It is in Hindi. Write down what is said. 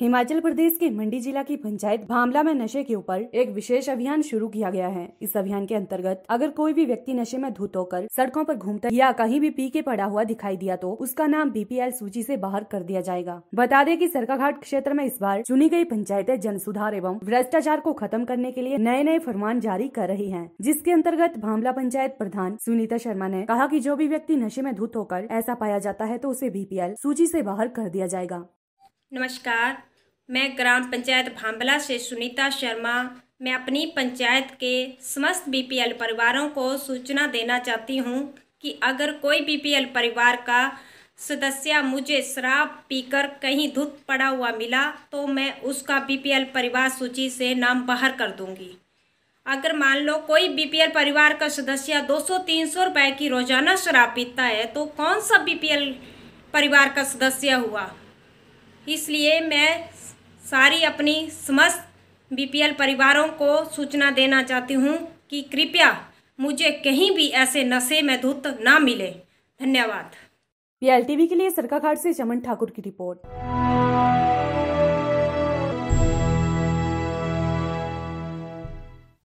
हिमाचल प्रदेश के मंडी जिला की पंचायत भामला में नशे के ऊपर एक विशेष अभियान शुरू किया गया है इस अभियान के अंतर्गत अगर कोई भी व्यक्ति नशे में धुत होकर सड़कों पर घूमता या कहीं भी पी के पड़ा हुआ दिखाई दिया तो उसका नाम बीपीएल सूची से बाहर कर दिया जाएगा बता दें कि सरकाघाट क्षेत्र में इस बार चुनी गई पंचायतें जन सुधार एवं भ्रष्टाचार को खत्म करने के लिए नए नए फरमान जारी कर रही है जिसके अंतर्गत भामला पंचायत प्रधान सुनीता शर्मा ने कहा की जो भी व्यक्ति नशे में धुत होकर ऐसा पाया जाता है तो उसे बीपीएल सूची ऐसी बाहर कर दिया जाएगा नमस्कार मैं ग्राम पंचायत भांबला से सुनीता शर्मा मैं अपनी पंचायत के समस्त बीपीएल परिवारों को सूचना देना चाहती हूँ कि अगर कोई बीपीएल परिवार का सदस्य मुझे शराब पीकर कहीं धुत पड़ा हुआ मिला तो मैं उसका बीपीएल परिवार सूची से नाम बाहर कर दूंगी अगर मान लो कोई बीपीएल परिवार का सदस्य 200-300 रुपए की रोज़ाना शराब पीता है तो कौन सा बीपीएल परिवार का सदस्य हुआ इसलिए मैं सारी अपनी समस्त बीपीएल परिवारों को सूचना देना चाहती हूँ कि कृपया मुझे कहीं भी ऐसे नशे में धुत ना मिले धन्यवाद पीएलटीवी के लिए सरकाघाट से चमन ठाकुर की रिपोर्ट